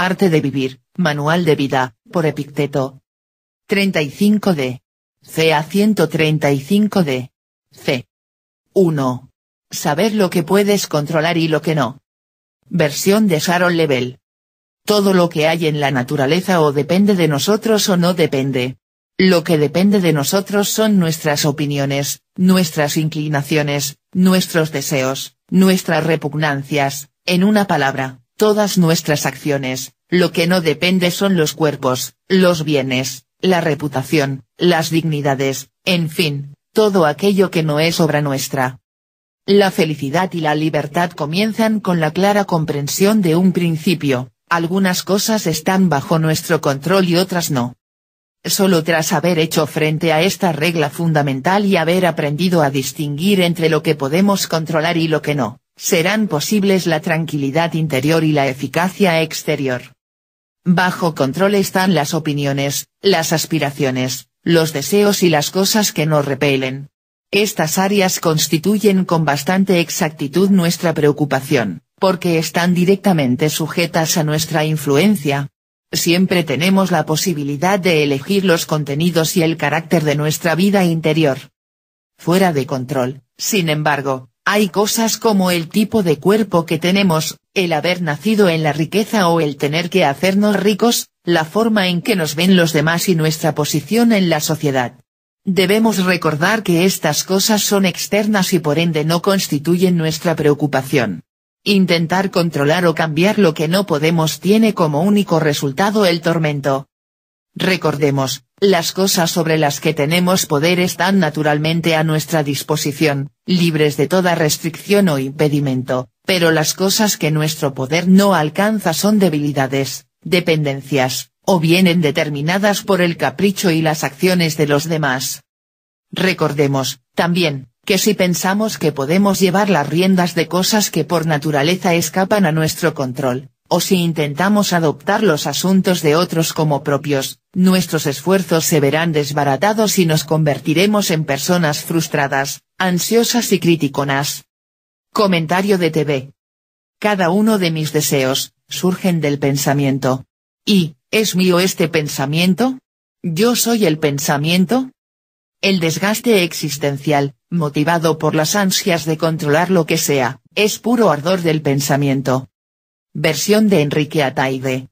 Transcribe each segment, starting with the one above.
Arte de Vivir, Manual de Vida, por Epicteto. 35D. CA 135D. C. 1. Saber lo que puedes controlar y lo que no. Versión de Sharon Level. Todo lo que hay en la naturaleza o depende de nosotros o no depende. Lo que depende de nosotros son nuestras opiniones, nuestras inclinaciones, nuestros deseos, nuestras repugnancias, en una palabra, todas nuestras acciones, lo que no depende son los cuerpos, los bienes, la reputación, las dignidades, en fin, todo aquello que no es obra nuestra. La felicidad y la libertad comienzan con la clara comprensión de un principio, algunas cosas están bajo nuestro control y otras no. Solo tras haber hecho frente a esta regla fundamental y haber aprendido a distinguir entre lo que podemos controlar y lo que no, serán posibles la tranquilidad interior y la eficacia exterior. Bajo control están las opiniones, las aspiraciones, los deseos y las cosas que nos repelen. Estas áreas constituyen con bastante exactitud nuestra preocupación, porque están directamente sujetas a nuestra influencia. Siempre tenemos la posibilidad de elegir los contenidos y el carácter de nuestra vida interior. Fuera de control, sin embargo, hay cosas como el tipo de cuerpo que tenemos, el haber nacido en la riqueza o el tener que hacernos ricos, la forma en que nos ven los demás y nuestra posición en la sociedad. Debemos recordar que estas cosas son externas y por ende no constituyen nuestra preocupación. Intentar controlar o cambiar lo que no podemos tiene como único resultado el tormento, Recordemos, las cosas sobre las que tenemos poder están naturalmente a nuestra disposición, libres de toda restricción o impedimento, pero las cosas que nuestro poder no alcanza son debilidades, dependencias, o vienen determinadas por el capricho y las acciones de los demás. Recordemos, también, que si pensamos que podemos llevar las riendas de cosas que por naturaleza escapan a nuestro control, o si intentamos adoptar los asuntos de otros como propios, nuestros esfuerzos se verán desbaratados y nos convertiremos en personas frustradas, ansiosas y criticonas. Comentario de TV. Cada uno de mis deseos, surgen del pensamiento. ¿Y, es mío este pensamiento? ¿Yo soy el pensamiento? El desgaste existencial, motivado por las ansias de controlar lo que sea, es puro ardor del pensamiento versión de Enrique Ataide.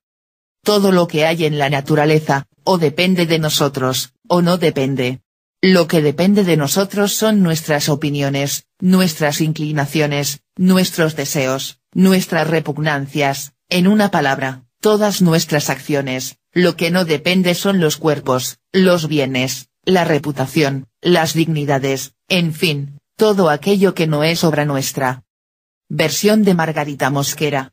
Todo lo que hay en la naturaleza, o depende de nosotros, o no depende. Lo que depende de nosotros son nuestras opiniones, nuestras inclinaciones, nuestros deseos, nuestras repugnancias, en una palabra, todas nuestras acciones, lo que no depende son los cuerpos, los bienes, la reputación, las dignidades, en fin, todo aquello que no es obra nuestra. Versión de Margarita Mosquera.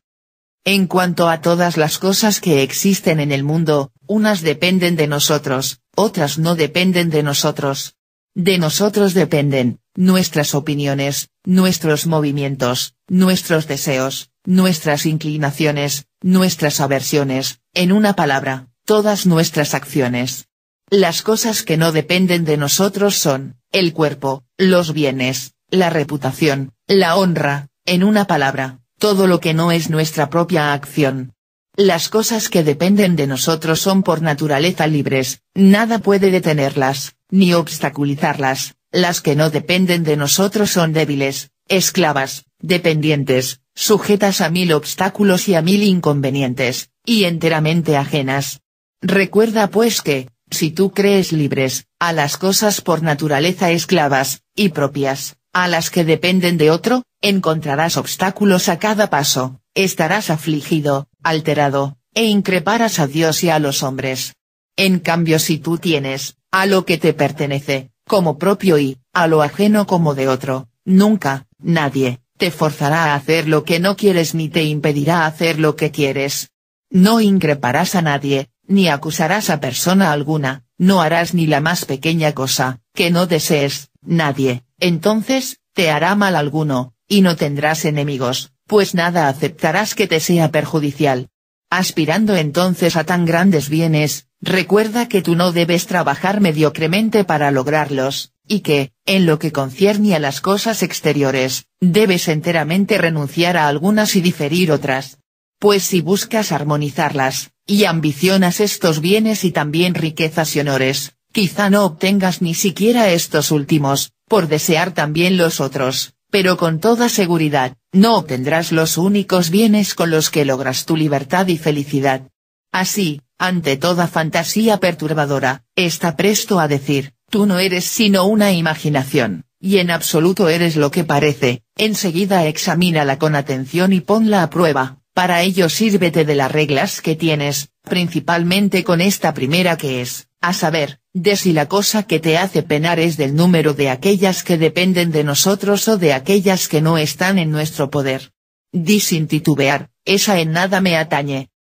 En cuanto a todas las cosas que existen en el mundo, unas dependen de nosotros, otras no dependen de nosotros. De nosotros dependen, nuestras opiniones, nuestros movimientos, nuestros deseos, nuestras inclinaciones, nuestras aversiones, en una palabra, todas nuestras acciones. Las cosas que no dependen de nosotros son, el cuerpo, los bienes, la reputación, la honra, en una palabra, todo lo que no es nuestra propia acción. Las cosas que dependen de nosotros son por naturaleza libres, nada puede detenerlas, ni obstaculizarlas, las que no dependen de nosotros son débiles, esclavas, dependientes, sujetas a mil obstáculos y a mil inconvenientes, y enteramente ajenas. Recuerda pues que, si tú crees libres, a las cosas por naturaleza esclavas, y propias, a las que dependen de otro, encontrarás obstáculos a cada paso, estarás afligido, alterado, e increparás a Dios y a los hombres. En cambio si tú tienes, a lo que te pertenece, como propio y, a lo ajeno como de otro, nunca, nadie, te forzará a hacer lo que no quieres ni te impedirá hacer lo que quieres. No increparás a nadie, ni acusarás a persona alguna, no harás ni la más pequeña cosa, que no desees, nadie, entonces, te hará mal alguno, y no tendrás enemigos, pues nada aceptarás que te sea perjudicial. Aspirando entonces a tan grandes bienes, recuerda que tú no debes trabajar mediocremente para lograrlos, y que, en lo que concierne a las cosas exteriores, debes enteramente renunciar a algunas y diferir otras. Pues si buscas armonizarlas, y ambicionas estos bienes y también riquezas y honores, quizá no obtengas ni siquiera estos últimos, por desear también los otros pero con toda seguridad, no obtendrás los únicos bienes con los que logras tu libertad y felicidad. Así, ante toda fantasía perturbadora, está presto a decir, tú no eres sino una imaginación, y en absoluto eres lo que parece, enseguida examínala con atención y ponla a prueba, para ello sírvete de las reglas que tienes, principalmente con esta primera que es, a saber, de si la cosa que te hace penar es del número de aquellas que dependen de nosotros o de aquellas que no están en nuestro poder. Di sin titubear, esa en nada me atañe,